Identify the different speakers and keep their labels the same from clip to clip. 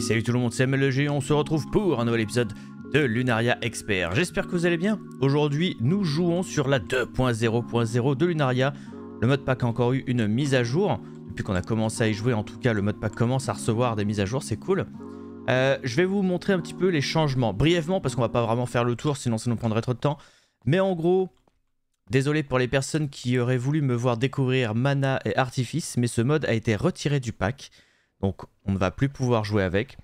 Speaker 1: salut tout le monde, c'est MLG, on se retrouve pour un nouvel épisode de Lunaria Expert. J'espère que vous allez bien. Aujourd'hui, nous jouons sur la 2.0.0 de Lunaria. Le pack a encore eu une mise à jour. Depuis qu'on a commencé à y jouer, en tout cas, le pack commence à recevoir des mises à jour, c'est cool. Euh, je vais vous montrer un petit peu les changements, brièvement, parce qu'on va pas vraiment faire le tour, sinon ça nous prendrait trop de temps. Mais en gros, Désolé pour les personnes qui auraient voulu me voir découvrir Mana et Artifice, mais ce mode a été retiré du pack. Donc on ne va plus pouvoir jouer avec.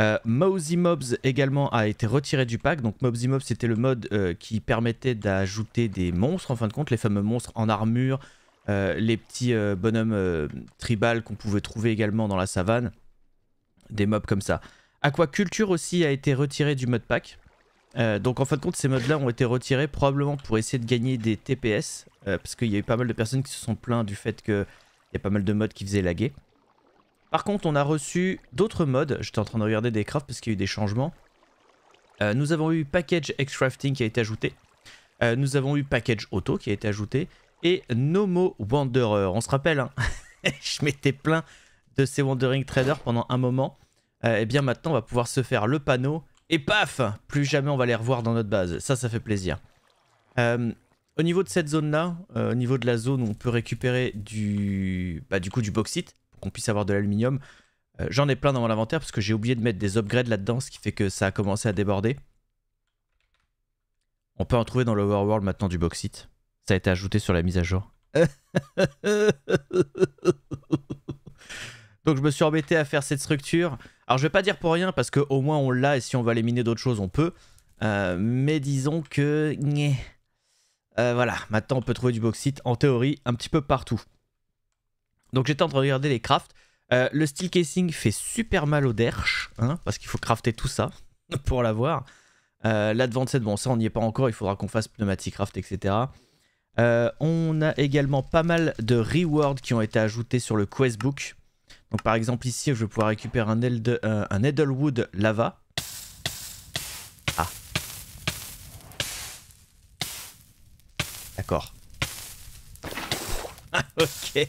Speaker 1: Euh, Mobs également a été retiré du pack. Donc Mobsy Mobs c'était le mode euh, qui permettait d'ajouter des monstres en fin de compte, les fameux monstres en armure, euh, les petits euh, bonhommes tribales qu'on pouvait trouver également dans la savane, des mobs comme ça. Aquaculture aussi a été retiré du mode pack. donc en fin de compte ces modes là ont été retirés probablement pour essayer de gagner des TPS parce qu'il y a eu pas mal de personnes qui se sont plaints du fait qu'il y a pas mal de modes qui faisaient laguer. Par contre, on a reçu d'autres modes. J'étais en train de regarder des crafts parce qu'il y a eu des changements. Euh, nous avons eu Package X-Crafting qui a été ajouté. Euh, nous avons eu Package Auto qui a été ajouté. Et Nomo Wanderer. On se rappelle, hein. je m'étais plein de ces Wandering Traders pendant un moment. et euh, eh bien maintenant, on va pouvoir se faire le panneau. Et paf Plus jamais on va les revoir dans notre base. Ça, ça fait plaisir. au niveau de cette zone-là, au niveau de la zone où on peut récupérer du, bah, du, coup, du bauxite, qu'on puisse avoir de l'aluminium. Euh, j'en ai plein dans mon inventaire parce que j'ai oublié de mettre des upgrades là-dedans, ce qui fait que ça a commencé à déborder. On peut en trouver dans l'overworld maintenant du bauxite. Ça a été ajouté sur la mise à jour. Donc je me suis embêté à faire cette structure. Alors je vais pas dire pour rien parce qu'au moins on l'a et si on va miner d'autres choses on peut. Euh, mais disons que... Euh, voilà, maintenant on peut trouver du bauxite en théorie un petit peu partout. Donc j'étais en train de regarder les crafts. Euh, le steel casing fait super mal au derche, hein, parce qu'il faut crafter tout ça pour l'avoir. Euh, L'advanced, bon ça on n'y est pas encore, il faudra qu'on fasse pneumatique, craft, etc. Euh, on a également pas mal de rewards qui ont été ajoutés sur le quest book. Donc par exemple ici je vais pouvoir récupérer un, euh, un Edelwood Lava. Ah. D'accord. ok.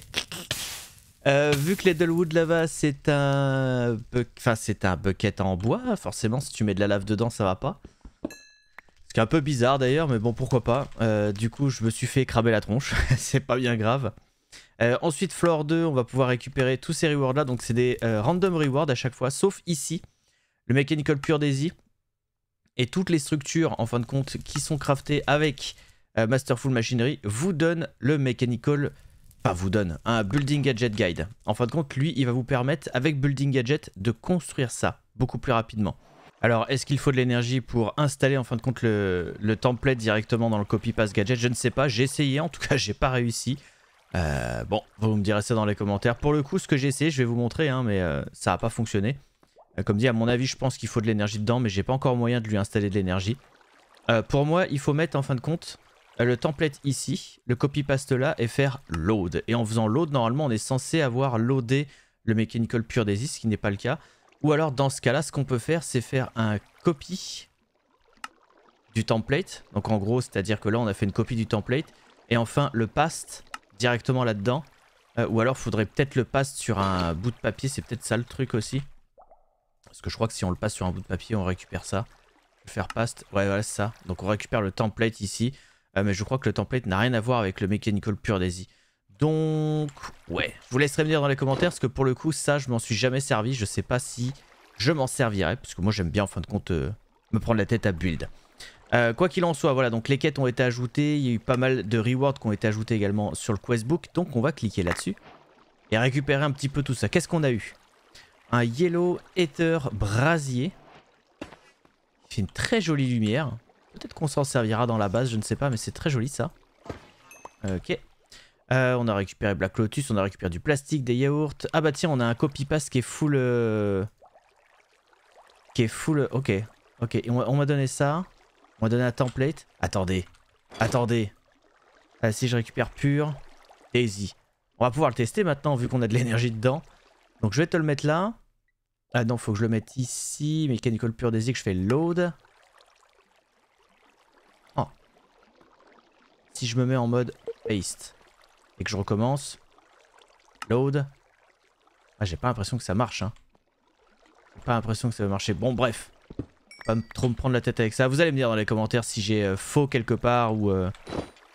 Speaker 1: Euh, vu que l'Edelwood Lava, c'est un... Enfin, c'est un bucket en bois, forcément, si tu mets de la lave dedans, ça va pas. Ce qui est un peu bizarre d'ailleurs, mais bon, pourquoi pas. Euh, du coup, je me suis fait cramer la tronche, c'est pas bien grave. Euh, ensuite, floor 2, on va pouvoir récupérer tous ces rewards-là. Donc, c'est des random rewards à chaque fois, sauf ici, le Mechanical Pure Daisy. Et toutes les structures, en fin de compte, qui sont craftées avec Masterful Machinery, vous donnent le Mechanical Pure Enfin, vous donne, un Building Gadget Guide. En fin de compte, lui, il va vous permettre, avec Building Gadget, de construire ça beaucoup plus rapidement. Alors, est-ce qu'il faut de l'énergie pour installer en fin de compte le, template directement dans le copy paste gadget Je ne sais pas, j'ai essayé, en tout cas, j'ai pas réussi. Euh, bon, vous me direz ça dans les commentaires. Pour le coup, ce que j'ai essayé, je vais vous montrer, hein, mais euh, ça n'a pas fonctionné. Euh, comme dit, à mon avis, je pense qu'il faut de l'énergie dedans, mais j'ai pas encore moyen de lui installer de l'énergie. pour moi, il faut mettre en fin de compte euh, le template ici, le copy-paste là et faire load. Et en faisant load, normalement, on est censé avoir loadé le mechanical pure des ce qui n'est pas le cas. Ou alors, dans ce cas-là, ce qu'on peut faire, c'est faire un copy du template. Donc en gros, c'est-à-dire que là, on a fait une copie du template. Et enfin, le paste directement là-dedans. Euh, ou alors, faudrait peut-être le paste sur un bout de papier. C'est peut-être ça le truc aussi. Parce que je crois que si on le passe sur un bout de papier, on récupère ça. faire paste, Ouais, voilà, c'est ça. Donc on récupère le template ici. Euh, mais je crois que le template n'a rien à voir avec le Mechanical Pure Daisy. Donc, ouais. Je vous laisserai me dire dans les commentaires, parce que pour le coup, ça, je m'en suis jamais servi. Je sais pas si je m'en servirai, parce que moi, j'aime bien, en fin de compte, euh, me prendre la tête à build. Euh, quoi qu'il en soit, voilà, donc les quêtes ont été ajoutées. Il y a eu pas mal de rewards qui ont été ajoutés également sur le questbook. Donc, on va cliquer là-dessus et récupérer un petit peu tout ça. Qu'est-ce qu'on a eu Un Yellow Ether Brasier. C'est fait une très jolie lumière. Peut-être qu'on s'en servira dans la base, je ne sais pas, mais c'est très joli ça. Ok. Euh, on a récupéré Black Lotus, on a récupéré du plastique, des yaourts. Ah bah tiens, on a un copy paste qui est full... Euh, qui est full... Euh, ok. Ok, on, m'a donné ça. On m'a donné un template. Attendez. Attendez. Ah, si je récupère pur. Daisy. On va pouvoir le tester maintenant vu qu'on a de l'énergie dedans. Donc je vais te le mettre là. Ah non, faut que je le mette ici. Mechanical pure Daisy que je fais load. Si je me mets en mode paste et que je recommence, load, ah, j'ai pas l'impression que ça marche. Hein. pas l'impression que ça va marcher. Bon, bref. Pas trop me prendre la tête avec ça. Vous allez me dire dans les commentaires si j'ai euh, faux quelque part ou euh,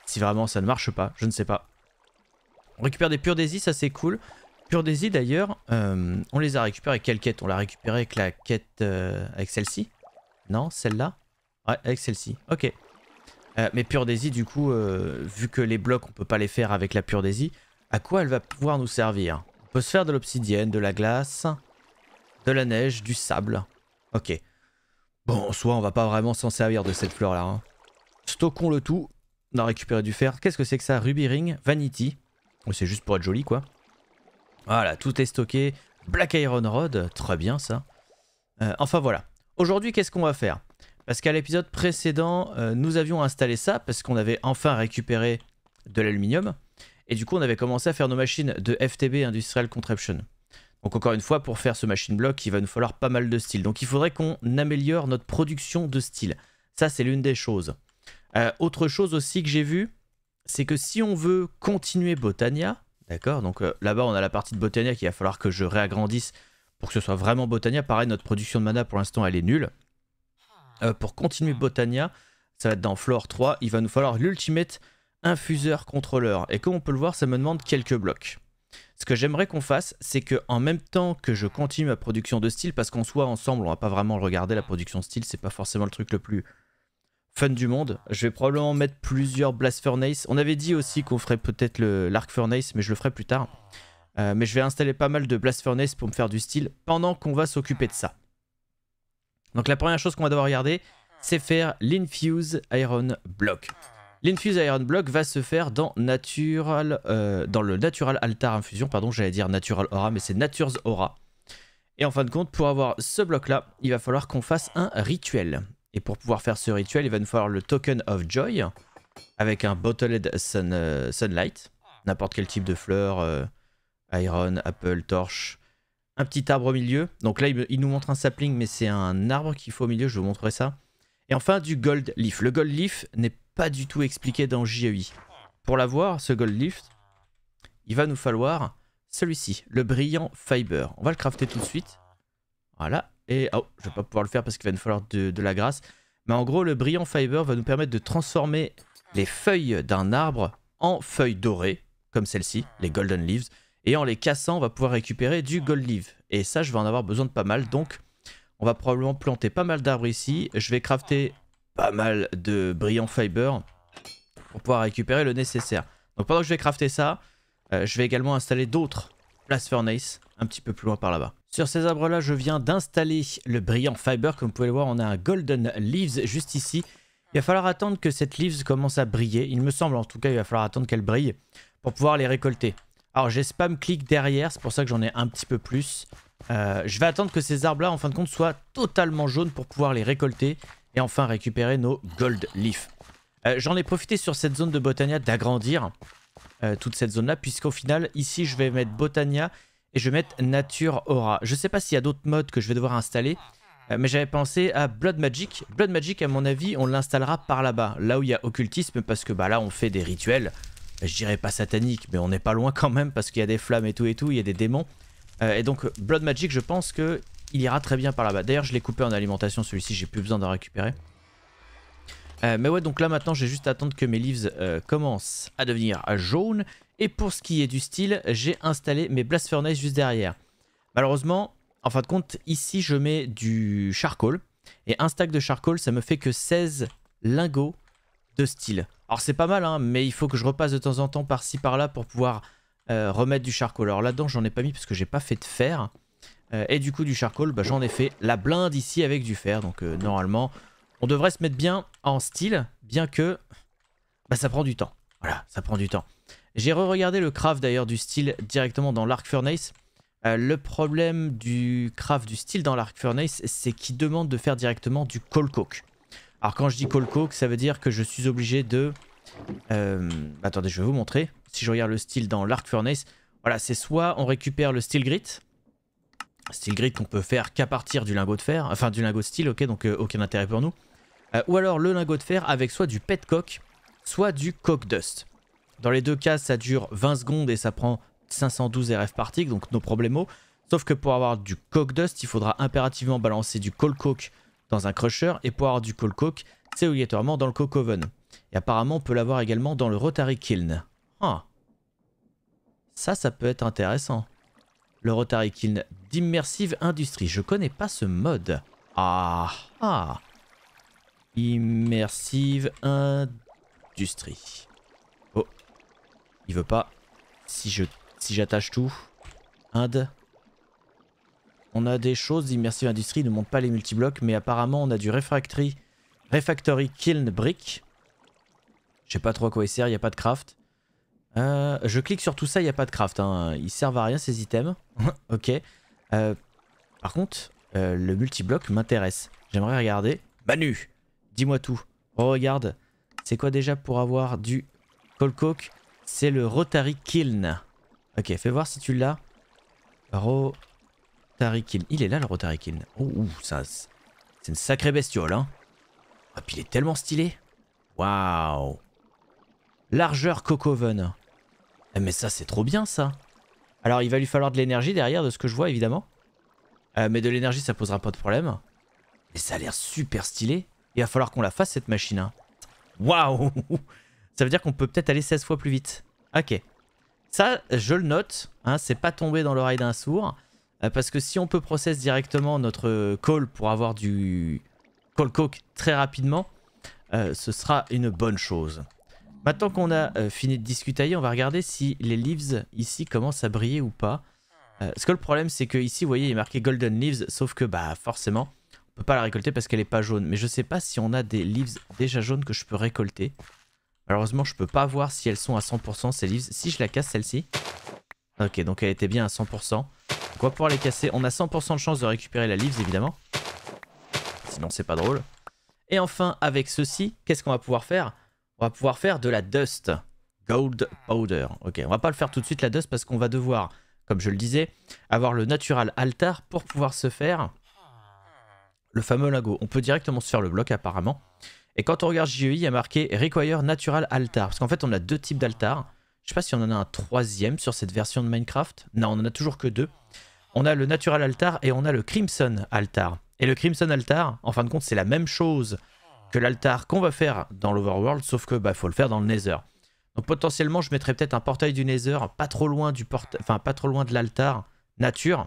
Speaker 1: si vraiment ça ne marche pas. Je ne sais pas. On récupère des Pure Daisy, ça c'est cool. Pure Daisy d'ailleurs, euh, on les a récupérés avec quelle quête On l'a récupéré avec la quête... avec celle-ci Non, celle-là Ouais, avec celle-ci. Ok. Euh, mais Pure Daisy, du coup, euh, vu que les blocs, on peut pas les faire avec la Pure Daisy, à quoi elle va pouvoir nous servir On peut se faire de l'obsidienne, de la glace, de la neige, du sable. Ok. Bon, soit on va pas vraiment s'en servir de cette fleur-là. Hein. Stockons le tout. On a récupéré du fer. Qu'est-ce que c'est que ça Ruby Ring, Vanity. Oh, c'est juste pour être joli, quoi. Voilà, tout est stocké. Black Iron Rod, très bien ça. Euh, enfin voilà. Aujourd'hui, qu'est-ce qu'on va faire parce qu'à l'épisode précédent, euh, nous avions installé ça parce qu'on avait enfin récupéré de l'aluminium. Et du coup, on avait commencé à faire nos machines de FTB, Industrial Contraption. Donc encore une fois, pour faire ce machine block, il va nous falloir pas mal de style. Donc il faudrait qu'on améliore notre production de style. Ça, c'est l'une des choses. Euh, autre chose aussi que j'ai vu, c'est que si on veut continuer Botania, d'accord Donc euh, là-bas, on a la partie de Botania qu'il va falloir que je réagrandisse pour que ce soit vraiment Botania. Pareil, notre production de mana, pour l'instant, elle est nulle. Euh, pour continuer ah. Botania, ça va être dans Floor 3, il va nous falloir l'Ultimate Infuseur Contrôleur. Et comme on peut le voir, ça me demande quelques blocs. Ce que j'aimerais qu'on fasse, c'est que en même temps que je continue ma production de style, parce qu'on soit ensemble, on va pas vraiment regarder la production de style, c'est pas forcément le truc le plus fun du monde. Je vais probablement mettre plusieurs Blast Furnace. On avait dit aussi qu'on ferait peut-être l'Arc Furnace, mais je le ferai plus tard. Euh, mais je vais installer pas mal de Blast Furnace pour me faire du style pendant qu'on va s'occuper de ça. Donc la première chose qu'on va devoir regarder, c'est faire l'Infuse Iron Block. L'Infuse Iron Block va se faire dans, euh, dans le Natural Altar Infusion, pardon, j'allais dire Natural Aura, mais c'est Nature's Aura. Et en fin de compte, pour avoir ce bloc-là, il va falloir qu'on fasse un rituel. Et pour pouvoir faire ce rituel, il va nous falloir le Token of Joy, avec un Bottled euh, Sunlight, n'importe quel type de fleur, euh, Iron, Apple, Torche, un petit arbre au milieu. Donc là, il, nous montre un sapling, mais c'est un arbre qu'il faut au milieu, je vous montrerai ça. Et enfin, du gold leaf. Le gold leaf n'est pas du tout expliqué dans JEI. Pour l'avoir, ce gold leaf, il va nous falloir celui-ci, le brillant fiber. On va le crafter tout de suite. Voilà. Et oh, je vais pas pouvoir le faire parce qu'il va nous falloir de, la grâce. Mais en gros, le brillant fiber va nous permettre de transformer les feuilles d'un arbre en feuilles dorées, comme celle-ci, les golden leaves. Et en les cassant, on va pouvoir récupérer du gold leaf. Et ça, je vais en avoir besoin de pas mal. Donc, on va probablement planter pas mal d'arbres ici. Je vais crafter pas mal de brillant fiber pour pouvoir récupérer le nécessaire. Donc pendant que je vais crafter ça, euh, je vais également installer d'autres Blast Furnace un petit peu plus loin par là-bas. Sur ces arbres-là, je viens d'installer le brillant fiber. Comme vous pouvez le voir, on a un Golden Leaves juste ici. Il va falloir attendre que cette leaves commence à briller. Il me semble, en tout cas, il va falloir attendre qu'elle brille pour pouvoir les récolter. Alors j'ai spam click derrière, c'est pour ça que j'en ai un petit peu plus. Euh, je vais attendre que ces arbres là en fin de compte soient totalement jaunes pour pouvoir les récolter et enfin récupérer nos gold leaf. Euh, j'en ai profité sur cette zone de Botania d'agrandir euh, toute cette zone là puisqu'au final ici je vais mettre Botania et je vais mettre Nature Aura. Je sais pas s'il y a d'autres modes que je vais devoir installer mais j'avais pensé à Blood Magic. Blood Magic à mon avis on l'installera par là-bas, là où il y a occultisme parce que bah là on fait des rituels je dirais pas satanique, mais on n'est pas loin quand même parce qu'il y a des flammes et tout et tout, il y a des démons. Euh, et donc Blood Magic, je pense que il ira très bien par là-bas. D'ailleurs, je l'ai coupé en alimentation, celui-ci, j'ai plus besoin d'en récupérer. Euh, mais ouais, donc là maintenant, j'ai juste attendre que mes leaves euh, commencent à devenir jaunes. Et pour ce qui est du style, j'ai installé mes Blast Furnace juste derrière. Malheureusement, en fin de compte, ici, je mets du charcoal. Et un stack de charcoal, ça me fait que 16 lingots de style. Alors c'est pas mal, hein, mais il faut que je repasse de temps en temps par-ci par-là pour pouvoir euh, remettre du charcoal. Alors là-dedans, j'en ai pas mis parce que j'ai pas fait de fer. Euh, et du coup, du charcoal, bah, j'en ai fait la blinde ici avec du fer. Donc euh, normalement, on devrait se mettre bien en style, bien que bah, ça prend du temps. Voilà, ça prend du temps. J'ai re-regardé le craft d'ailleurs du style directement dans l'arc furnace. le problème du craft du style dans l'arc furnace, c'est qu'il demande de faire directement du coal coke. Alors quand je dis colco, ça veut dire que je suis obligé de... Euh, bah, attendez, je vais vous montrer. Si je regarde le style dans l'arc furnace, voilà, c'est soit on récupère le steel grit, steel grit qu'on peut faire qu'à partir du lingot de fer, enfin du lingot de steel, ok, donc euh, aucun intérêt pour nous, euh, ou alors le lingot de fer avec soit du pet coke, soit du coke dust. Dans les deux cas, ça dure 20 secondes et ça prend 512 RF par donc nos problèmes. Sauf que pour avoir du coke dust, il faudra impérativement balancer du cold coke dans un crusher et pour avoir du cold coke, c'est obligatoirement dans le coke oven. Et apparemment, on peut l'avoir également dans le Rotary Kiln. Ah. Ça, ça peut être intéressant. Le Rotary Kiln d'Immersive Industrie. Je connais pas ce mode. Ah ah. Immersive Industrie. Oh. Il veut pas. Si je si j'attache tout. Inde. On a des choses, Immersive Industries ne monte pas les blocs mais apparemment on a du Refractory, refactory Kiln Brick. Je sais pas trop à quoi il sert, il n'y a pas de craft. Euh, je clique sur tout ça, il n'y a pas de craft. Hein. Ils servent à rien ces items. ok. Euh, par contre, le euh, le multibloc m'intéresse. J'aimerais regarder. Manu, dis-moi tout. Oh, regarde. C'est quoi déjà pour avoir du coke C'est le Rotary Kiln. Ok, fais voir si tu l'as. Rotary il est là le Rotarikin. Oh, ça, c'est une sacrée bestiole. Hein. Ah, puis il est tellement stylé. Waouh. Largeur Cocoven. Eh, mais ça, c'est trop bien ça. Alors, il va lui falloir de l'énergie derrière, de ce que je vois, évidemment. Euh, mais de l'énergie, ça posera pas de problème. Mais ça a l'air super stylé. Il va falloir qu'on la fasse, cette machine. Hein. Waouh Ça veut dire qu'on peut peut-être aller 16 fois plus vite. Ok. Ça, je le note. Hein, c'est pas tombé dans l'oreille d'un sourd. Euh, parce que si on peut process directement notre call pour avoir du call coke très rapidement, euh, ce sera une bonne chose. Maintenant qu'on a euh, fini de discuter, on va regarder si les leaves ici commencent à briller ou pas. parce que le problème, c'est que ici, vous voyez, il est marqué Golden Leaves, sauf que, bah, forcément, on ne peut pas la récolter parce qu'elle n'est pas jaune. Mais je ne sais pas si on a des leaves déjà jaunes que je peux récolter. Malheureusement, je ne peux pas voir si elles sont à 100% ces leaves. Si je la casse, celle-ci, Ok, donc elle était bien à 100%. On va pouvoir les casser. On a 100% de chance de récupérer la livre, évidemment. Sinon, c'est pas drôle. Et enfin, avec ceci, qu'est-ce qu'on va pouvoir faire On va pouvoir faire de la dust. Gold powder. Ok, on va pas le faire tout de suite, la dust, parce qu'on va devoir, comme je le disais, avoir le natural altar pour pouvoir se faire le fameux lingot. On peut directement se faire le bloc, apparemment. Et quand on regarde JEI, il y a marqué Require Natural Altar. Parce qu'en fait, on a deux types d'altars. Je sais pas si on en a un troisième sur cette version de Minecraft. Non, on en a toujours que deux. On a le Natural Altar et on a le Crimson Altar. Et le Crimson Altar, en fin de compte, c'est la même chose que l'altar qu'on va faire dans l'Overworld, sauf que bah faut le faire dans le Nether. Donc potentiellement, je mettrais peut-être un portail du Nether pas trop loin du enfin pas trop loin de l'altar nature,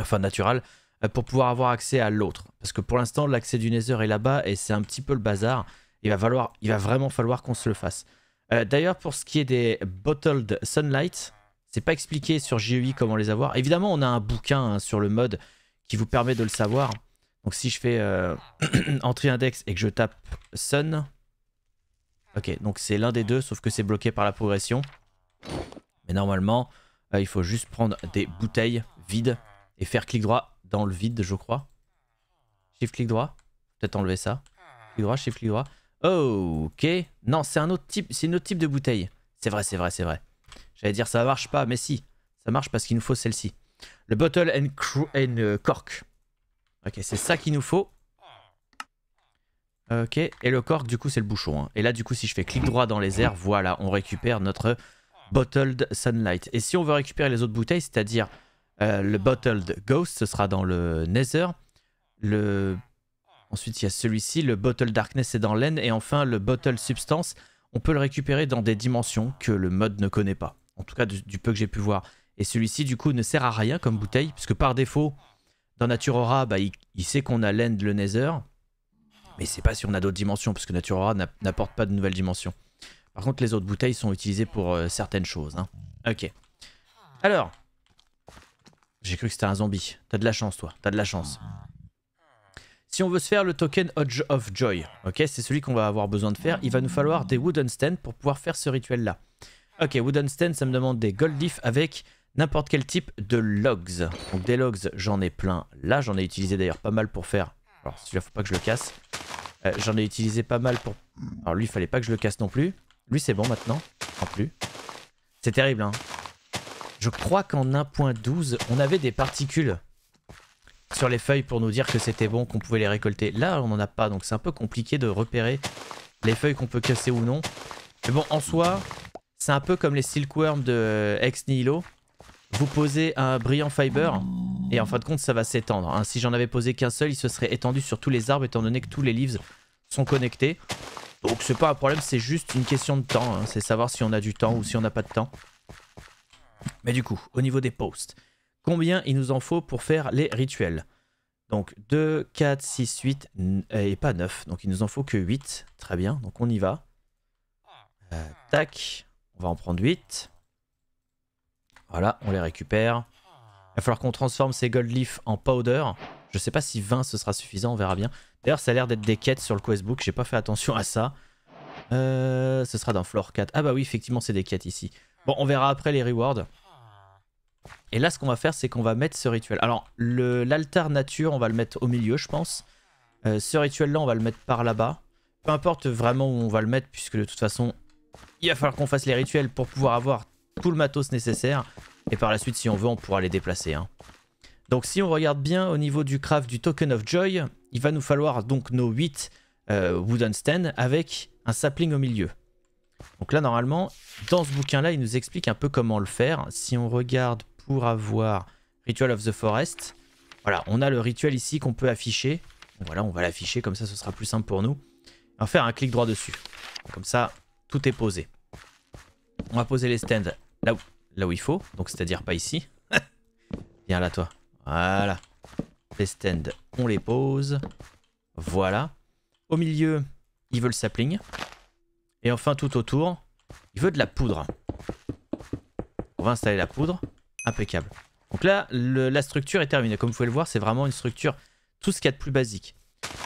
Speaker 1: enfin natural, euh, pour pouvoir avoir accès à l'autre. Parce que pour l'instant, l'accès du Nether est là-bas et c'est un petit peu le bazar. Il va, falloir, il va vraiment falloir qu'on se le fasse. Euh, d'ailleurs, pour ce qui est des Bottled Sunlight, c'est pas expliqué sur GUI e comment les avoir. Évidemment, on a un bouquin hein, sur le mode qui vous permet de le savoir. Donc si je fais euh, entrée index et que je tape Sun, ok, donc c'est l'un des deux, sauf que c'est bloqué par la progression. Mais normalement, euh, il faut juste prendre des bouteilles vides et faire clic droit dans le vide, je crois. Shift clic droit, peut-être enlever ça. Clic droit, shift clic droit ok. Non, c'est un autre type, c'est une autre type de bouteille. C'est vrai, c'est vrai, c'est vrai. J'allais dire ça marche pas, mais si. Ça marche parce qu'il nous faut celle-ci. Le bottle and, euh, cork. Ok, c'est ça qu'il nous faut. Ok, et le cork, du coup, c'est le bouchon. Hein. Et là, du coup, si je fais clic droit dans les airs, voilà, on récupère notre bottled sunlight. Et si on veut récupérer les autres bouteilles, c'est-à-dire euh, le bottled ghost, ce sera dans le nether. Le Ensuite, il y a celui-ci, le Bottle Darkness est dans l'aine. Et enfin, le Bottle Substance, on peut le récupérer dans des dimensions que le mode ne connaît pas. En tout cas, du, peu que j'ai pu voir. Et celui-ci, du coup, ne sert à rien comme bouteille, puisque par défaut, dans Nature bah, il, sait qu'on a l'end, le Nether. Mais c'est pas si on a d'autres dimensions, puisque que Naturaura n'apporte pas de nouvelles dimensions. Par contre, les autres bouteilles sont utilisées pour euh, certaines choses. Hein. Ok. Alors, j'ai cru que c'était un zombie. T'as de la chance, toi. T'as de la chance. Si on veut se faire le token Hodge of Joy, ok, c'est celui qu'on va avoir besoin de faire. Il va nous falloir des Wooden stands pour pouvoir faire ce rituel-là. Ok, Wooden Stand, ça me demande des Gold Leaf avec n'importe quel type de logs. Donc des logs, j'en ai plein là. J'en ai utilisé d'ailleurs pas mal pour faire... Alors celui-là, faut pas que je le casse. Euh, j'en ai utilisé pas mal pour... Alors lui, il fallait pas que je le casse non plus. Lui, c'est bon maintenant. En plus. C'est terrible, hein. Je crois qu'en 1.12, on avait des particules sur les feuilles pour nous dire que c'était bon, qu'on pouvait les récolter. Là, on n'en a pas, donc c'est un peu compliqué de repérer les feuilles qu'on peut casser ou non. Mais bon, en soi, c'est un peu comme les silkworms de euh, Ex Nihilo. Vous posez un brillant fiber, et en fin de compte, ça va s'étendre. Hein. Si j'en avais posé qu'un seul, il se serait étendu sur tous les arbres, étant donné que tous les leaves sont connectés. Donc c'est pas un problème, c'est juste une question de temps. Hein. C'est savoir si on a du temps ou si on n'a pas de temps. Mais du coup, au niveau des posts, combien il nous en faut pour faire les rituels. Donc 2, 4, 6, 8 et pas 9. Donc il nous en faut que 8. Très bien, donc on y va. Euh, tac, on va en prendre 8. Voilà, on les récupère. Il va falloir qu'on transforme ces gold leaf en powder. Je sais pas si 20 ce sera suffisant, on verra bien. D'ailleurs ça a l'air d'être des quêtes sur le questbook, j'ai pas fait attention à ça. Euh, ce sera dans floor 4. Ah bah oui, effectivement c'est des quêtes ici. Bon, on verra après les rewards. Et là, ce qu'on va faire, c'est qu'on va mettre ce rituel. Alors, l'altar nature, on va le mettre au milieu, je pense. Euh, ce rituel-là, on va le mettre par là-bas. Peu importe vraiment où on va le mettre, puisque de toute façon, il va falloir qu'on fasse les rituels pour pouvoir avoir tout le matos nécessaire. Et par la suite, si on veut, on pourra les déplacer. Hein. Donc si on regarde bien au niveau du craft du Token of Joy, il va nous falloir donc nos 8 euh, Wooden Stands avec un sapling au milieu. Donc là, normalement, dans ce bouquin-là, il nous explique un peu comment le faire. Si on regarde pour avoir Ritual of the Forest. Voilà, on a le rituel ici qu'on peut afficher. Voilà, on va l'afficher, comme ça ce sera plus simple pour nous. On va faire un clic droit dessus. Comme ça, tout est posé. On va poser les stands là où, là où il faut, donc c'est-à-dire pas ici. Viens là toi. Voilà. Les stands, on les pose. Voilà. Au milieu, il veut le sapling. Et enfin, tout autour, il veut de la poudre. On va installer la poudre. Impeccable. Donc là, la structure est terminée. Comme vous pouvez le voir, c'est vraiment une structure, tout ce qu'il y a de plus basique.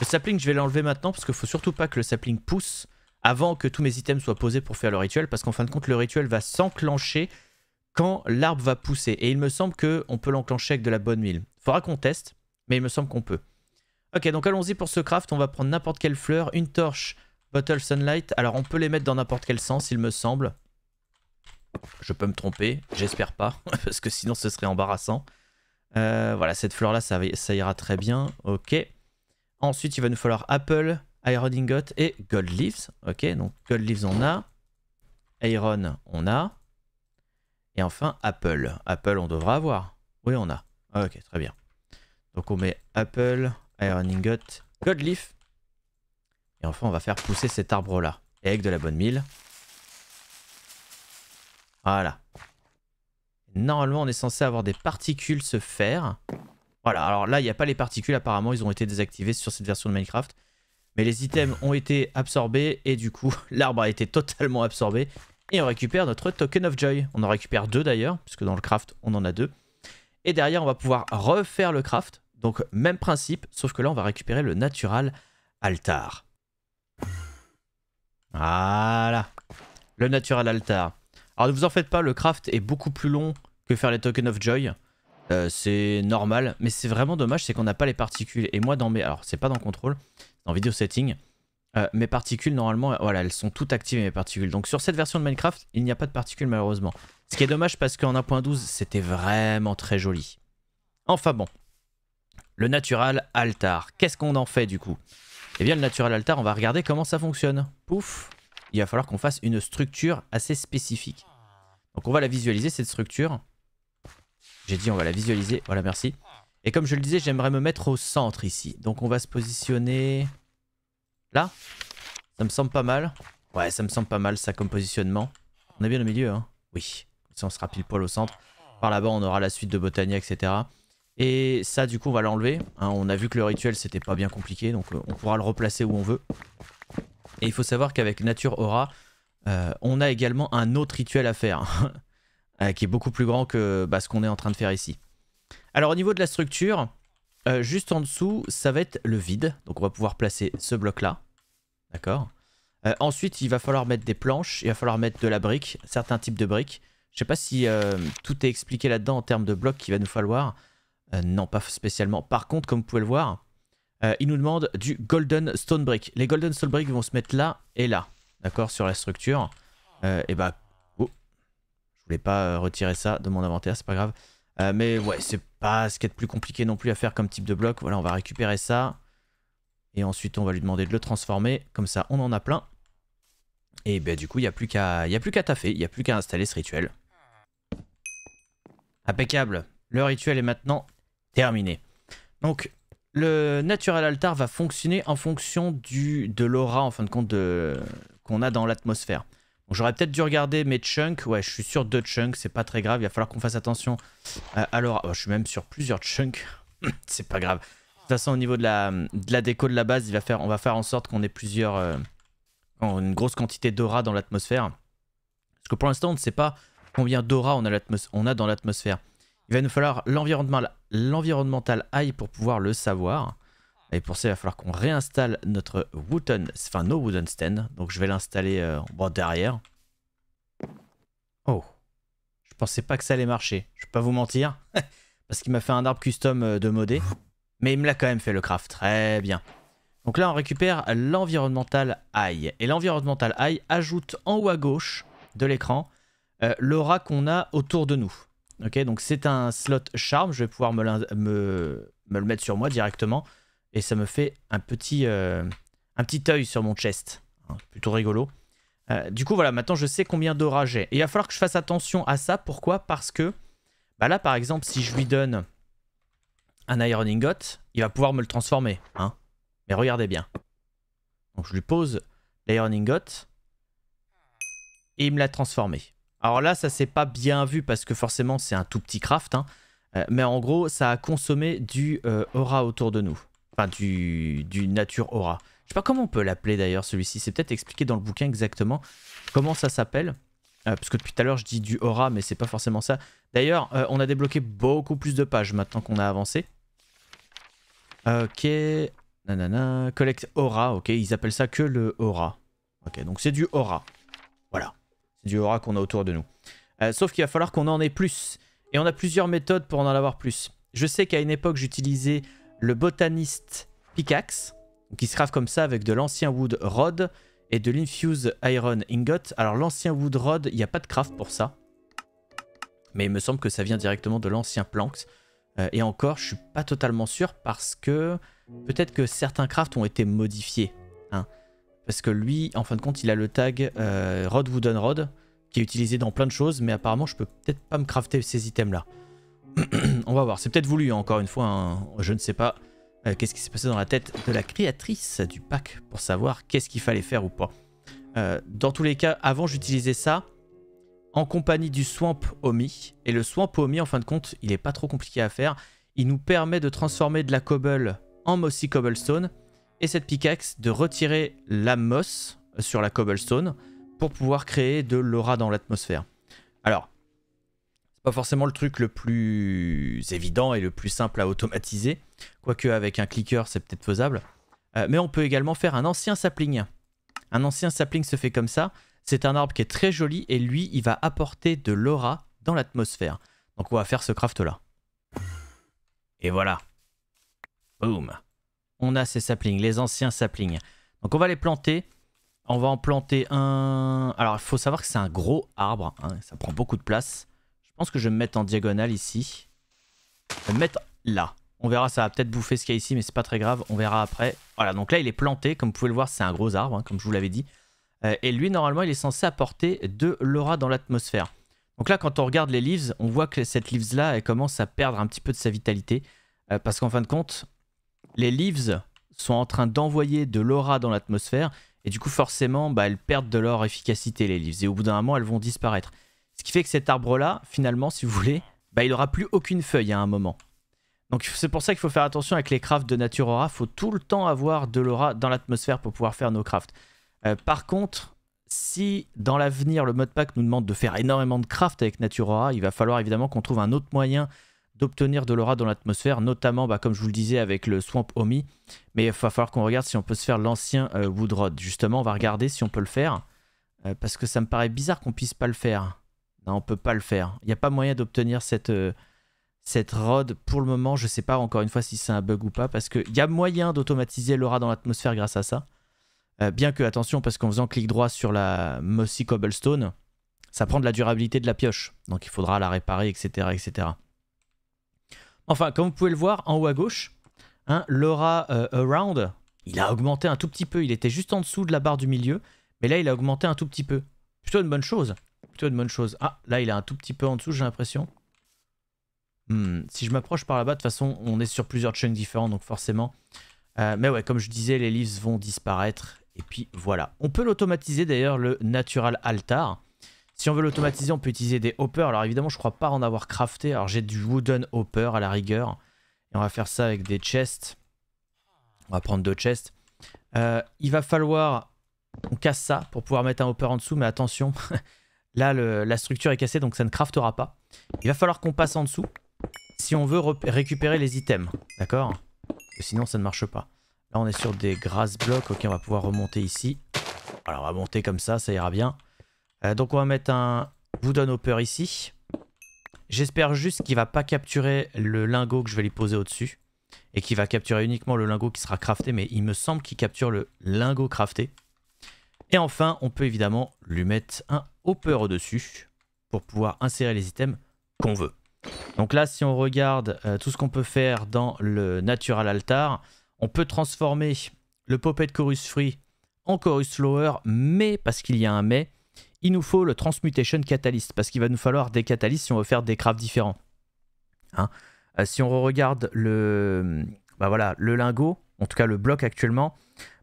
Speaker 1: Le sapling, je vais l'enlever maintenant parce qu'il faut surtout pas que le sapling pousse avant que tous mes items soient posés pour faire le rituel. Parce qu'en fin de compte, le rituel va s'enclencher quand l'arbre va pousser. Et il me semble qu'on peut l'enclencher avec de la bonne huile. Faudra qu'on teste, mais il me semble qu'on peut. Ok, donc allons-y pour ce craft. On va prendre n'importe quelle fleur, une torche, bottle sunlight. Alors on peut les mettre dans n'importe quel sens, il me semble. Je peux me tromper, j'espère pas, parce que sinon ce serait embarrassant. Euh, voilà, cette fleur-là, ça, ça, ira très bien. Ok. Ensuite, il va nous falloir Apple, Iron Ingot et Gold Leaves. Ok, donc Gold Leaves, on a. Iron, on a. Et enfin, Apple. Apple, on devra avoir. Oui, on a. Ah, ok, très bien. Donc on met Apple, Iron Ingot, Gold Leaf. Et enfin, on va faire pousser cet arbre-là. Et avec de la bonne mille. Voilà. Normalement, on est censé avoir des particules se faire. Voilà, alors là, il n'y a pas les particules, apparemment, ils ont été désactivés sur cette version de Minecraft. Mais les items ont été absorbés, et du coup, l'arbre a été totalement absorbé. Et on récupère notre Token of Joy. On en récupère deux d'ailleurs, puisque dans le craft, on en a deux. Et derrière, on va pouvoir refaire le craft. Donc, même principe, sauf que là, on va récupérer le Natural Altar. Voilà. Le Natural Altar. Alors ne vous en faites pas, le craft est beaucoup plus long que faire les tokens of joy. Euh, c'est normal, mais c'est vraiment dommage, c'est qu'on n'a pas les particules. Et moi dans mes... Alors c'est pas dans contrôle, dans vidéo setting. Euh, mes particules normalement, euh, voilà, elles sont toutes activées mes particules. Donc sur cette version de Minecraft, il n'y a pas de particules malheureusement. Ce qui est dommage parce qu'en 1.12, c'était vraiment très joli. Enfin bon. Le natural altar. Qu'est-ce qu'on en fait du coup Eh bien le natural altar, on va regarder comment ça fonctionne. Pouf il va falloir qu'on fasse une structure assez spécifique. Donc on va la visualiser cette structure. J'ai dit on va la visualiser, voilà merci. Et comme je le disais, j'aimerais me mettre au centre ici. Donc on va se positionner là. Ça me semble pas mal. Ouais, ça me semble pas mal ça comme positionnement. On est bien au milieu, hein Oui, ça on sera pile poil au centre. Par là-bas, on aura la suite de Botania, etc. Et ça, du coup, on va l'enlever. Hein. on a vu que le rituel, c'était pas bien compliqué, donc euh, on pourra le replacer où on veut. Et il faut savoir qu'avec Nature Aura, euh, on a également un autre rituel à faire, euh, qui est beaucoup plus grand que bah, ce qu'on est en train de faire ici. Alors au niveau de la structure, euh, juste en dessous, ça va être le vide. Donc on va pouvoir placer ce bloc-là. D'accord Ensuite, il va falloir mettre des planches, il va falloir mettre de la brique, certains types de briques. Je ne sais pas si tout est expliqué là-dedans en termes de blocs qu'il va nous falloir. non, pas spécialement. Par contre, comme vous pouvez le voir, euh, il nous demande du Golden Stone Brick. Les Golden Stone Brick vont se mettre là et là, d'accord, sur la structure. Euh, et bah, oh, je voulais pas euh, retirer ça de mon inventaire, c'est pas grave. mais ouais, c'est pas ce qui est plus compliqué non plus à faire comme type de bloc. Voilà, on va récupérer ça. Et ensuite, on va lui demander de le transformer. Comme ça, on en a plein. Et bah du coup, il n'y a plus qu'à taffer, il n'y a plus qu'à installer ce rituel. Impeccable. Le rituel est maintenant terminé. Donc, le Natural Altar va fonctionner en fonction du, de l'aura, en fin de compte, qu'on a dans l'atmosphère. J'aurais peut-être dû regarder mes chunks. Ouais, je suis sur deux chunks, c'est pas très grave. Il va falloir qu'on fasse attention à, l'aura. Oh, je suis même sur plusieurs chunks. c'est pas grave. De toute façon, au niveau de la, la déco de la base, on va faire en sorte qu'on ait plusieurs... Euh, une grosse quantité d'aura dans l'atmosphère. Parce que pour l'instant, on ne sait pas combien d'aura on a dans l'atmosphère. Il va nous falloir l'environnemental high pour pouvoir le savoir. Et pour ça, il va falloir qu'on réinstalle notre wooden, enfin nos wooden stand. Donc je vais l'installer euh, en bas derrière. Oh, je pensais pas que ça allait marcher. Je vais pas vous mentir, parce qu'il m'a fait un arbre custom euh, de modé. Mais il me l'a quand même fait le craft, très bien. Donc là, on récupère l'environnemental high. Et l'environnemental high ajoute en haut à gauche de l'écran le euh, l'aura qu'on a autour de nous. Ok, donc c'est un slot charme. Je vais pouvoir me, le mettre sur moi directement. Et ça me fait un petit, euh, un petit œil sur mon chest. Hein, plutôt rigolo. Euh, du coup, voilà, maintenant je sais combien d'aura j'ai. Et il va falloir que je fasse attention à ça. Pourquoi Parce que bah là, par exemple, si je lui donne un Iron Ingot, il va pouvoir me le transformer. Hein. Mais regardez bien. Donc je lui pose l'Iron Ingot. Et il me l'a transformé. Alors là, ça s'est pas bien vu parce que forcément, c'est un tout petit craft. Hein. Euh, mais en gros, ça a consommé du euh, aura autour de nous. Enfin, du, du nature aura. Je sais pas comment on peut l'appeler d'ailleurs celui-ci. C'est peut-être expliqué dans le bouquin exactement comment ça s'appelle. Euh, parce que depuis tout à l'heure, je dis du aura, mais c'est pas forcément ça. D'ailleurs, on a débloqué beaucoup plus de pages maintenant qu'on a avancé. Ok. Nanana. Collect aura. Ok, ils appellent ça que le aura. Ok, donc c'est du aura. Voilà du aura qu'on a autour de nous. Euh, sauf qu'il va falloir qu'on en ait plus. Et on a plusieurs méthodes pour en avoir plus. Je sais qu'à une époque, j'utilisais le botaniste pickaxe, qui se craft comme ça avec de l'ancien wood rod et de l'infuse iron ingot. Alors l'ancien wood rod, il n'y a pas de craft pour ça. Mais il me semble que ça vient directement de l'ancien planx. Euh, et encore, je suis pas totalement sûr parce que peut-être que certains crafts ont été modifiés. Hein. Parce que lui, en fin de compte, il a le tag euh, Rod Wooden Rod, qui est utilisé dans plein de choses, mais apparemment, je peux peut-être pas me crafter ces items-là. On va voir, c'est peut-être voulu, hein, encore une fois, hein. je ne sais pas euh, qu'est-ce qui s'est passé dans la tête de la créatrice du pack pour savoir qu'est-ce qu'il fallait faire ou pas. Euh, dans tous les cas, avant, j'utilisais ça en compagnie du Swamp Omi. Et le Swamp Omi, en fin de compte, il n'est pas trop compliqué à faire. Il nous permet de transformer de la cobble en Mossy Cobblestone et cette pickaxe de retirer la mosse euh, sur la cobblestone pour pouvoir créer de l'aura dans l'atmosphère. Alors, c'est pas forcément le truc le plus évident et le plus simple à automatiser, quoique avec un clicker c'est peut-être faisable. Euh, mais on peut également faire un ancien sapling. Un ancien sapling se fait comme ça. C'est un arbre qui est très joli et lui, il va apporter de l'aura dans l'atmosphère. Donc on va faire ce craft là. Et voilà. Boom on a ces saplings, les anciens saplings. Donc on va les planter. On va en planter un... Alors il faut savoir que c'est un gros arbre, hein. ça prend beaucoup de place. Je pense que je vais me mettre en diagonale ici. Je vais me mettre là. On verra, ça va peut-être bouffer ce qu'il y a ici, mais c'est pas très grave, on verra après. Voilà, donc là il est planté, comme vous pouvez le voir, c'est un gros arbre, hein, comme je vous l'avais dit. Euh, et lui, normalement, il est censé apporter de l'aura dans l'atmosphère. Donc là, quand on regarde les leaves, on voit que cette leaves-là, elle commence à perdre un petit peu de sa vitalité. Euh, parce qu'en fin de compte, les leaves sont en train d'envoyer de l'aura dans l'atmosphère et du coup forcément bah, elles perdent de leur efficacité les leaves et au bout d'un moment elles vont disparaître. Ce qui fait que cet arbre là finalement si vous voulez bah, il n'aura plus aucune feuille à un moment. Donc c'est pour ça qu'il faut faire attention avec les crafts de nature aura, faut tout le temps avoir de l'aura dans l'atmosphère pour pouvoir faire nos crafts. Euh, par contre, si dans l'avenir le modpack nous demande de faire énormément de crafts avec nature il va falloir évidemment qu'on trouve un autre moyen d'obtenir de l'aura dans l'atmosphère, notamment, bah, comme je vous le disais, avec le Swamp Omi. Mais il va falloir qu'on regarde si on peut se faire l'ancien euh, Wood Rod. Justement, on va regarder si on peut le faire. Euh, parce que ça me paraît bizarre qu'on puisse pas le faire. Non, on peut pas le faire. Il n'y a pas moyen d'obtenir cette, euh, cette rod. Pour le moment, je sais pas encore une fois si c'est un bug ou pas. Parce qu'il y a moyen d'automatiser l'aura dans l'atmosphère grâce à ça. bien que, attention, parce qu'en faisant clic droit sur la Mossy Cobblestone, ça prend de la durabilité de la pioche. Donc il faudra la réparer, etc. etc. Enfin, comme vous pouvez le voir en haut à gauche, hein, l'aura euh, around, il a augmenté un tout petit peu. Il était juste en dessous de la barre du milieu, mais là, il a augmenté un tout petit peu. Plutôt une bonne chose. Plutôt une bonne chose. Ah, là, il est un tout petit peu en dessous, j'ai l'impression. Hmm, si je m'approche par là-bas, de toute façon, on est sur plusieurs chunks différents, donc forcément. Euh, mais ouais, comme je disais, les leaves vont disparaître. Et puis voilà. On peut l'automatiser d'ailleurs, le Natural Altar. Si on veut l'automatiser, on peut utiliser des hoppers. Alors évidemment, je crois pas en avoir crafté. Alors j'ai du wooden hopper à la rigueur. Et on va faire ça avec des chests. On va prendre deux chests. Euh, il va falloir... On casse ça pour pouvoir mettre un hopper en dessous. Mais attention, là la structure est cassée donc ça ne craftera pas. Il va falloir qu'on passe en dessous si on veut récupérer les items. D'accord Sinon ça ne marche pas. Là on est sur des grass blocs. Ok, on va pouvoir remonter ici. Alors on va monter comme ça, ça ira bien. Euh, donc on va mettre un Wooden Hopper ici. J'espère juste qu'il va pas capturer le lingot que je vais lui poser au-dessus. Et qu'il va capturer uniquement le lingot qui sera crafté. Mais il me semble qu'il capture le lingot crafté. Et enfin, on peut évidemment lui mettre un hopper au-dessus. Pour pouvoir insérer les items qu'on veut. Donc là, si on regarde euh, tout ce qu'on peut faire dans le Natural Altar, on peut transformer le Poppet Chorus Free en Chorus Flower, mais, parce qu'il y a un mais, il nous faut le transmutation catalyst, parce qu'il va nous falloir des catalystes si on veut faire des crafts différents. Hein. Euh, si on regarde le, bah voilà, le lingot, en tout cas le bloc actuellement,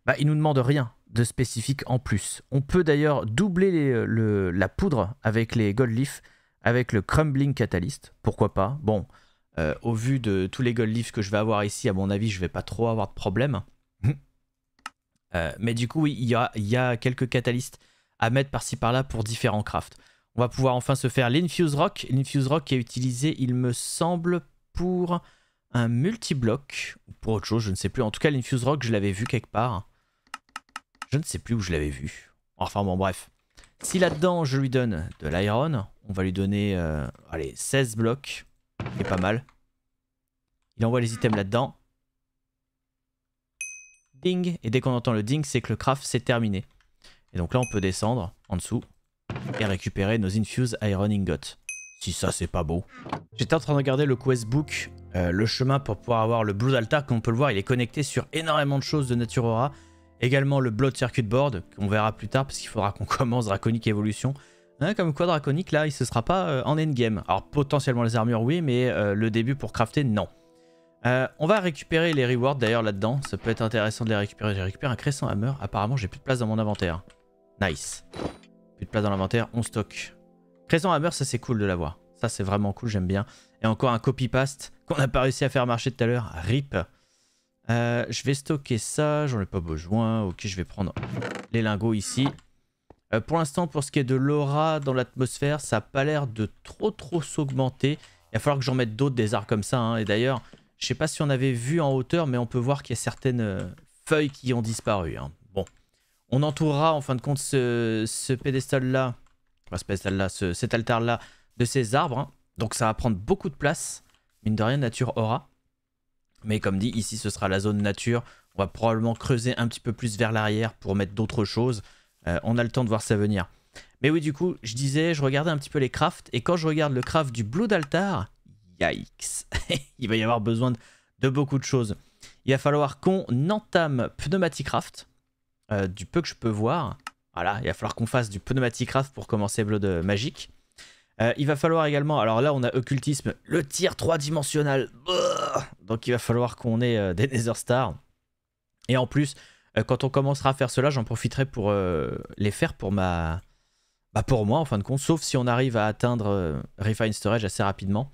Speaker 1: bah, il nous demande rien de spécifique en plus. On peut d'ailleurs doubler euh, la poudre avec les gold leaf, avec le crumbling catalyst, pourquoi pas. Bon, euh, au vu de tous les gold Leafs que je vais avoir ici, à mon avis, je ne vais pas trop avoir de problème. mais du coup, il y, a, y a quelques catalystes à mettre par-ci par-là pour différents crafts. On va pouvoir enfin se faire l'Infuse Rock. L'Infuse Rock qui est utilisé, il me semble, pour un multi-bloc ou pour autre chose, je ne sais plus. En tout cas, l'Infuse Rock, je l'avais vu quelque part. Je ne sais plus où je l'avais vu. Enfin bon, bref. Si là-dedans, je lui donne de l'iron, on va lui donner, euh, allez, 16 blocs. C'est pas mal. Il envoie les items là-dedans. Ding. Et dès qu'on entend le ding, c'est que le craft, c'est terminé. Et donc là, on peut descendre en dessous et récupérer nos Infused Iron Ingot. Si ça, c'est pas beau. J'étais en train de regarder le quest book, euh, le chemin pour pouvoir avoir le Blue Altar. Comme on peut le voir, il est connecté sur énormément de choses de Nature Également le Blood Circuit Board, qu'on verra plus tard, parce qu'il faudra qu'on commence Draconique Evolution. Hein, comme quoi, Draconic, là, il se sera pas euh, en endgame. Alors, potentiellement les armures, oui, mais euh, le début pour crafter, non. on va récupérer les rewards d'ailleurs là-dedans. Ça peut être intéressant de les récupérer. J'ai récupéré un crescent hammer. Apparemment, j'ai plus de place dans mon inventaire. Nice. Plus de place dans l'inventaire, on stocke. Présent Hammer, ça c'est cool de l'avoir. Ça c'est vraiment cool, j'aime bien. Et encore un copy-paste qu'on n'a pas réussi à faire marcher tout à l'heure. RIP. Euh, je vais stocker ça, j'en ai pas besoin. Ok, je vais prendre les lingots ici. Euh, pour l'instant, pour ce qui est de l'aura dans l'atmosphère, ça n'a pas l'air de trop trop s'augmenter. Il va falloir que j'en mette d'autres, des arts comme ça. Hein. Et d'ailleurs, je ne sais pas si on avait vu en hauteur, mais on peut voir qu'il y a certaines euh, feuilles qui ont disparu. Hein. On entourera en fin de compte ce, pédestal-là, ce pédestal-là, cet altar-là, de ces arbres. Hein. Donc ça va prendre beaucoup de place, mine de rien, nature aura. Mais comme dit, ici ce sera la zone nature. On va probablement creuser un petit peu plus vers l'arrière pour mettre d'autres choses. Euh, on a le temps de voir ça venir. Mais oui, du coup, je disais, je regardais un petit peu les crafts. Et quand je regarde le craft du Blood Altar, yikes, il va y avoir besoin de, de beaucoup de choses. Il va falloir qu'on entame Pneumaticraft. Euh, du peu que je peux voir. Voilà, il va falloir qu'on fasse du pneumaticraft pour commencer Blood de Euh, il va falloir également, alors là on a occultisme, le tir 3 dimensionnal. Bah Donc il va falloir qu'on ait euh, des Nether Stars. Et en plus, euh, quand on commencera à faire cela, j'en profiterai pour les faire pour ma... Bah pour moi en fin de compte, sauf si on arrive à atteindre Refine Storage assez rapidement.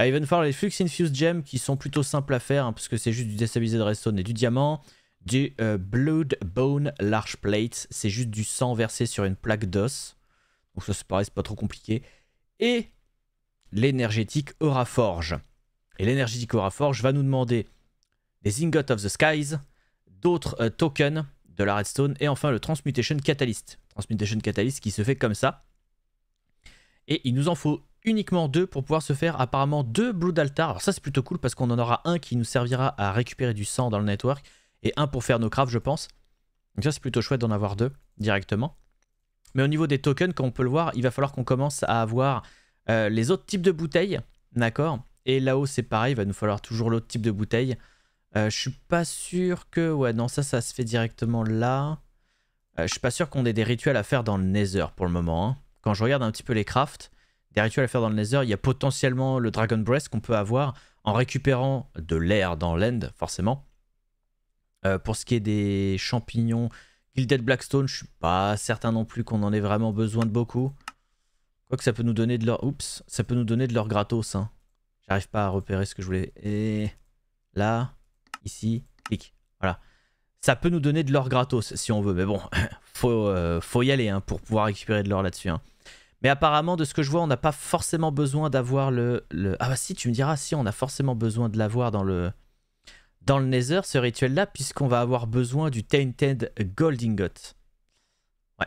Speaker 1: il va falloir les Flux Infused Gems qui sont plutôt simples à faire, puisque hein, parce que c'est juste du déstabilisé de redstone et du diamant du euh, Blood Bone Large Plate. C'est juste du sang versé sur une plaque d'os. Donc ça, c'est pareil, c'est pas trop compliqué. Et l'énergétique Aura Forge. Et l'énergétique Aura Forge va nous demander des Ingots of the Skies, d'autres euh, tokens de la Redstone, et enfin le Transmutation Catalyst. Transmutation Catalyst qui se fait comme ça. Et il nous en faut uniquement deux pour pouvoir se faire apparemment deux Blood Altar. Alors ça c'est plutôt cool parce qu'on en aura un qui nous servira à récupérer du sang dans le network et un pour faire nos crafts, je pense. Donc ça, c'est plutôt chouette d'en avoir deux directement. Mais au niveau des tokens, comme on peut le voir, il va falloir qu'on commence à avoir euh, les autres types de bouteilles, d'accord Et là-haut, c'est pareil, il va nous falloir toujours l'autre type de bouteille. Je euh, je suis pas sûr que... Ouais, non, ça, ça se fait directement là. Euh, je suis pas sûr qu'on ait des rituels à faire dans le Nether pour le moment. Hein. Quand je regarde un petit peu les crafts, des rituels à faire dans le Nether, il y a potentiellement le Dragon breast qu'on peut avoir en récupérant de l'air dans l'End, forcément. Euh, pour ce qui est des champignons, Gilded Blackstone, je suis pas certain non plus qu'on en ait vraiment besoin de beaucoup. Quoique ça peut nous donner de l'or. Oups, ça peut nous donner de l'or gratos. Hein. J'arrive pas à repérer ce que je voulais. Et là, ici, clic. Voilà. Ça peut nous donner de l'or gratos si on veut. Mais bon, faut, euh, faut y aller hein, pour pouvoir récupérer de l'or là-dessus. Hein. Mais apparemment, de ce que je vois, on n'a pas forcément besoin d'avoir le, le, Ah bah si, tu me diras, si, on a forcément besoin de l'avoir dans le dans le Nether ce rituel-là, puisqu'on va avoir besoin du Tainted Gold Ingot. Ouais,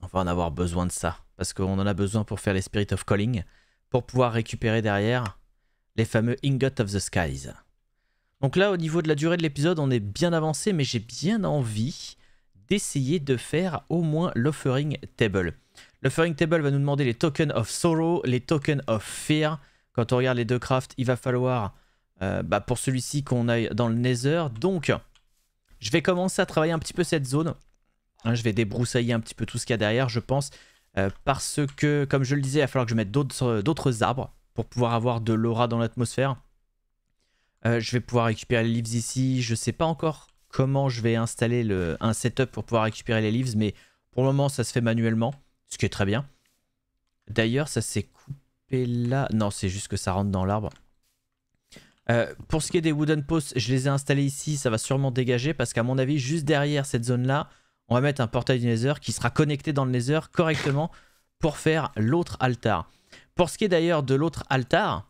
Speaker 1: on va en avoir besoin de ça, parce qu'on en a besoin pour faire les Spirit of Calling, pour pouvoir récupérer derrière les fameux Ingot of the Skies. Donc là, au niveau de la durée de l'épisode, on est bien avancé, mais j'ai bien envie d'essayer de faire au moins l'offering table. L'offering table va nous demander les tokens of sorrow, les tokens of fear. Quand on regarde les deux crafts, il va falloir euh, bah pour celui-ci qu'on a dans le Nether. Donc, je vais commencer à travailler un petit peu cette zone. Hein, je vais débroussailler un petit peu tout ce qu'il y a derrière, je pense. Euh, parce que, comme je le disais, il va falloir que je mette d'autres euh, arbres pour pouvoir avoir de l'aura dans l'atmosphère. je vais pouvoir récupérer les leaves ici. Je ne sais pas encore comment je vais installer un setup pour pouvoir récupérer les leaves, mais pour le moment, ça se fait manuellement, ce qui est très bien. D'ailleurs, ça s'est coupé là. Non, c'est juste que ça rentre dans l'arbre. Euh, pour ce qui est des wooden posts, je les ai installés ici, ça va sûrement dégager parce qu'à mon avis, juste derrière cette zone-là, on va mettre un portail du Nether qui sera connecté dans le Nether correctement pour faire l'autre altar. Pour ce qui est d'ailleurs de l'autre altar,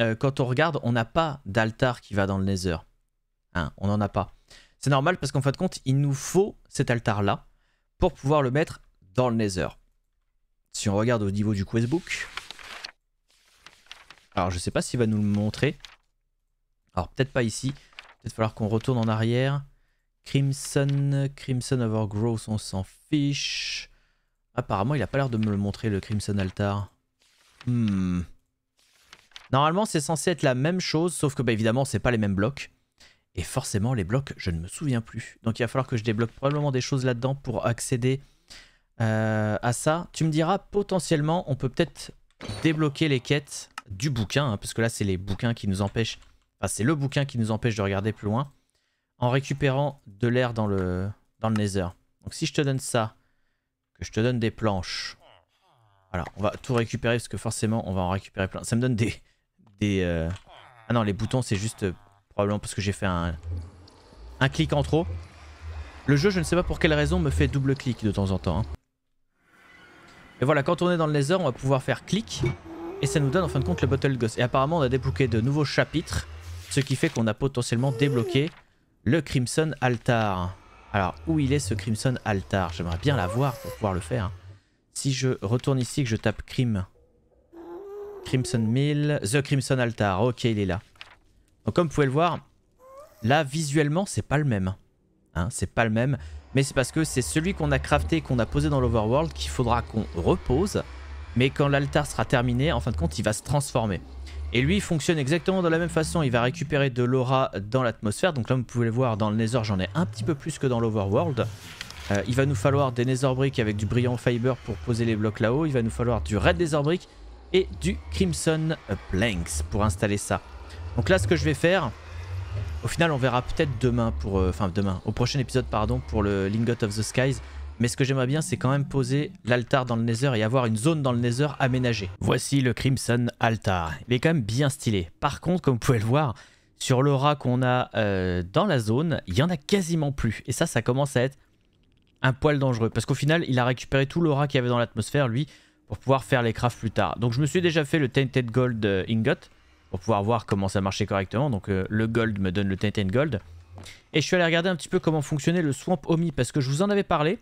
Speaker 1: euh, quand on regarde, on n'a pas d'altar qui va dans le Nether. Hein, on n'en a pas. C'est normal parce qu'en fin de compte, il nous faut cet altar-là pour pouvoir le mettre dans le Nether. Si on regarde au niveau du questbook, alors je sais pas s'il va nous le montrer. Alors peut-être pas ici. Peut-être falloir qu'on retourne en arrière. Crimson, Crimson Overgrowth, on s'en fiche. Apparemment, il a pas l'air de me le montrer, le Crimson Altar. Hmm. Normalement, c'est censé être la même chose, sauf que, bah, évidemment, c'est pas les mêmes blocs. Et forcément, les blocs, je ne me souviens plus. Donc, il va falloir que je débloque probablement des choses là-dedans pour accéder euh, à ça. Tu me diras, potentiellement, on peut peut-être débloquer les quêtes du bouquin, hein, parce que là, c'est les bouquins qui nous empêchent Enfin, c'est le bouquin qui nous empêche de regarder plus loin. En récupérant de l'air dans le, dans le nether. Donc si je te donne ça, que je te donne des planches. Voilà, on va tout récupérer parce que forcément on va en récupérer plein. Ça me donne des... des euh, Ah non, les boutons c'est juste euh, probablement parce que j'ai fait un, un clic en trop. Le jeu, je ne sais pas pour quelle raison, me fait double clic de temps en temps. Et hein. voilà, quand on est dans le laser, on va pouvoir faire clic. Et ça nous donne en fin de compte le Bottle Ghost. Et apparemment, on a débloqué de nouveaux chapitres. Ce qui fait qu'on a potentiellement débloqué le Crimson Altar. Alors, où il est ce Crimson Altar J'aimerais bien l'avoir pour pouvoir le faire. Si je retourne ici, que je tape Crim. Crimson Mill. The Crimson Altar. Ok, il est là. Donc, comme vous pouvez le voir, là, visuellement, c'est pas le même. Hein, c'est pas le même. Mais c'est parce que c'est celui qu'on a crafté, qu'on a posé dans l'Overworld, qu'il faudra qu'on repose. Mais quand l'altar sera terminé, en fin de compte, il va se transformer. Et lui, fonctionne exactement de la même façon. Il va récupérer de l'aura dans l'atmosphère. Donc là, vous pouvez le voir, dans le Nether, j'en ai un petit peu plus que dans l'Overworld. Euh, il va nous falloir des Nether Bricks avec du Brillant Fiber pour poser les blocs là-haut. Il va nous falloir du Red Nether Brick et du Crimson Planks pour installer ça. Donc là, ce que je vais faire, au final, on verra peut-être demain pour... Euh, enfin, demain, au prochain épisode, pardon, pour le Lingot of the Skies. Mais ce que j'aimerais bien, c'est quand même poser l'altar dans le Nether et avoir une zone dans le Nether aménagée. Voici le Crimson Altar. Il est quand même bien stylé. Par contre, comme vous pouvez le voir, sur l'aura qu'on a euh, dans la zone, il n'y en a quasiment plus. Et ça, ça commence à être un poil dangereux. Parce qu'au final, il a récupéré tout l'aura qu'il y avait dans l'atmosphère, lui, pour pouvoir faire les crafts plus tard. Donc je me suis déjà fait le Tainted Gold euh, Ingot, pour pouvoir voir comment ça marchait correctement. Donc euh, le Gold me donne le Tainted Gold. Et je suis allé regarder un petit peu comment fonctionnait le Swamp Omi, parce que je vous en avais parlé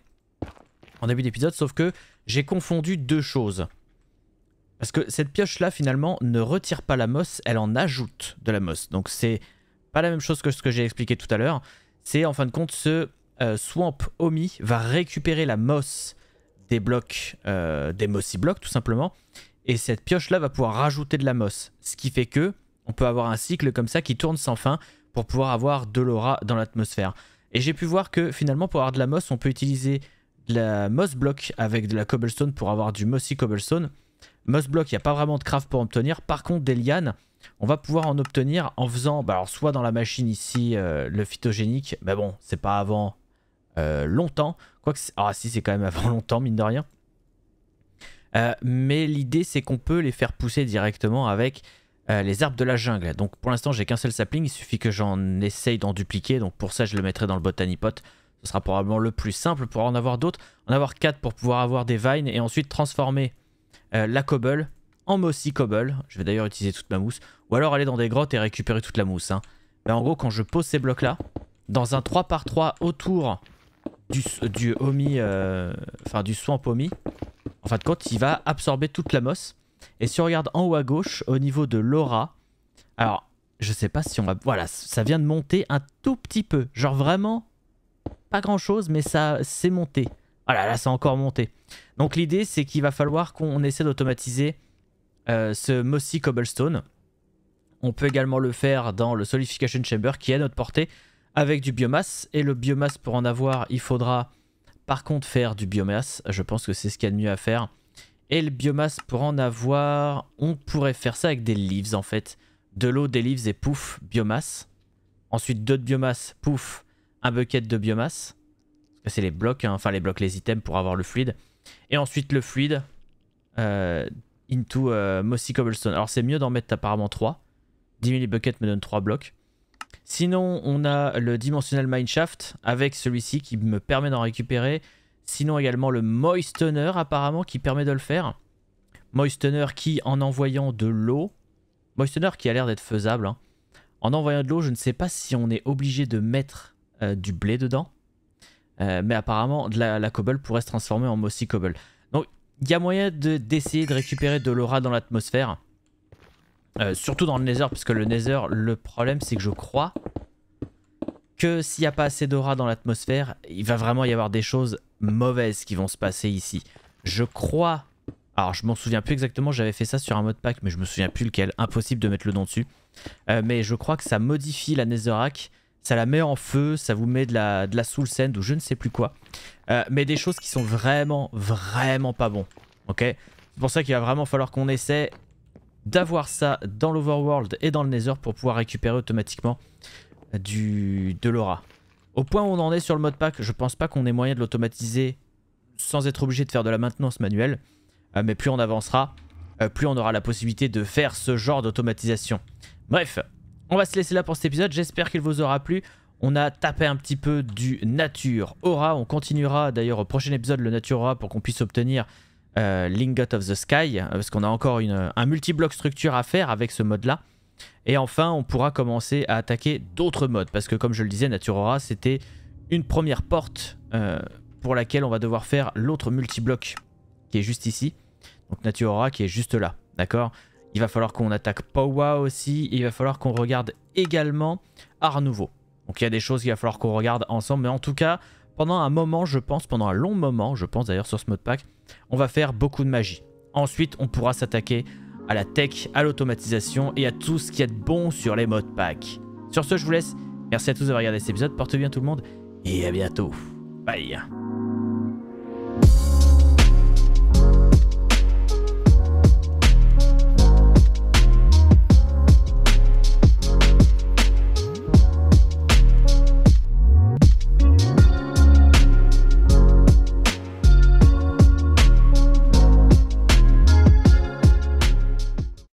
Speaker 1: en début d'épisode, sauf que j'ai confondu deux choses. Parce que cette pioche-là, finalement, ne retire pas la mosse, elle en ajoute de la mosse. Donc c'est pas la même chose que ce que j'ai expliqué tout à l'heure. C'est en fin de compte, ce euh, Swamp Omi va récupérer la mosse des blocs, euh, des mossy blocs tout simplement. Et cette pioche-là va pouvoir rajouter de la mosse. Ce qui fait que on peut avoir un cycle comme ça qui tourne sans fin pour pouvoir avoir de l'aura dans l'atmosphère. Et j'ai pu voir que finalement, pour avoir de la mosse, on peut utiliser de la moss block avec de la cobblestone pour avoir du mossy cobblestone. Moss block, il n'y a pas vraiment de craft pour en obtenir. Par contre, des lianes, on va pouvoir en obtenir en faisant, bah, alors soit dans la machine ici, euh, le phytogénique, mais bon, c'est pas avant euh, longtemps. Quoique, ah si, c'est quand même avant longtemps, mine de rien. Euh, mais l'idée, c'est qu'on peut les faire pousser directement avec les herbes de la jungle. Donc pour l'instant, j'ai qu'un seul sapling, il suffit que j'en essaye d'en dupliquer. Donc pour ça, je le mettrai dans le botanipot ce sera probablement le plus simple pour en avoir d'autres. En avoir 4 pour pouvoir avoir des vines et ensuite transformer euh, la cobble en mossy cobble. Je vais d'ailleurs utiliser toute ma mousse. Ou alors aller dans des grottes et récupérer toute la mousse. Mais hein. ben, en gros, quand je pose ces blocs-là, dans un 3x3 autour du, du euh, enfin du swamp HOMI. en fin de compte, il va absorber toute la mousse. Et si on regarde en haut à gauche, au niveau de l'aura, alors je sais pas si on va... Voilà, ça vient de monter un tout petit peu. Genre vraiment pas grand chose, mais ça s'est monté. Ah là là, c'est encore monté. Donc l'idée, c'est qu'il va falloir qu'on essaie d'automatiser euh, ce Mossy Cobblestone. On peut également le faire dans le Solidification Chamber qui est à notre portée avec du biomasse. Et le biomasse, pour en avoir, il faudra par contre faire du biomasse. Je pense que c'est ce qu'il y a de mieux à faire. Et le biomasse, pour en avoir, on pourrait faire ça avec des leaves en fait. De l'eau, des leaves et pouf, biomasse. Ensuite, d'autres biomasse, pouf, un bucket de biomasse. C'est les blocs, hein, enfin les blocs, les items pour avoir le fluide. Et ensuite le fluide euh, into euh, Mossy Cobblestone. Alors c'est mieux d'en mettre apparemment 3. 10 000 buckets me donne 3 blocs. Sinon on a le Dimensional Mineshaft avec celui-ci qui me permet d'en récupérer. Sinon également le Moistener apparemment qui permet de le faire. Moistener qui en envoyant de l'eau... Moistener qui a l'air d'être faisable. Hein. En envoyant de l'eau je ne sais pas si on est obligé de mettre euh, du blé dedans. Euh, mais apparemment, la, cobble pourrait se transformer en mossy cobble. Donc, il y a moyen d'essayer de, récupérer de l'aura dans l'atmosphère. Euh, surtout dans le Nether, Puisque le Nether, le problème, c'est que je crois que s'il n'y a pas assez d'aura dans l'atmosphère, il va vraiment y avoir des choses mauvaises qui vont se passer ici. Je crois... Alors, je m'en souviens plus exactement, j'avais fait ça sur un mode pack, mais je me souviens plus lequel. Impossible de mettre le nom dessus. mais je crois que ça modifie la Netherrack ça la met en feu, ça vous met de la, de la soul sand ou je ne sais plus quoi. Euh, mais des choses qui sont vraiment, vraiment pas bon. Ok C'est pour ça qu'il va vraiment falloir qu'on essaie d'avoir ça dans l'overworld et dans le nether pour pouvoir récupérer automatiquement euh, du, de l'aura. Au point où on en est sur le modpack, pack, je pense pas qu'on ait moyen de l'automatiser sans être obligé de faire de la maintenance manuelle. Euh, mais plus on avancera, plus on aura la possibilité de faire ce genre d'automatisation. Bref, on va se laisser là pour cet épisode, j'espère qu'il vous aura plu. On a tapé un petit peu du Nature Aura, on continuera d'ailleurs au prochain épisode le Nature Aura pour qu'on puisse obtenir euh, Lingot of the Sky, hein, parce qu'on a encore un multi-bloc structure à faire avec ce mode là. Et enfin, on pourra commencer à attaquer d'autres modes, parce que comme je le disais, Nature Aura c'était une première porte euh, pour laquelle on va devoir faire l'autre multi-bloc qui est juste ici. Donc Nature Aura qui est juste là, d'accord il va falloir qu'on attaque Powa aussi. il va falloir qu'on regarde également Art Nouveau. Donc il y a des choses qu'il va falloir qu'on regarde ensemble. Mais en tout cas, pendant un moment, je pense, pendant un long moment, je pense d'ailleurs sur ce mode pack, on va faire beaucoup de magie. Ensuite, on pourra s'attaquer à la tech, à l'automatisation et à tout ce qui est bon sur les modes pack. Sur ce, je vous laisse. Merci à tous d'avoir regardé cet épisode. Portez bien tout le monde et à bientôt. Bye.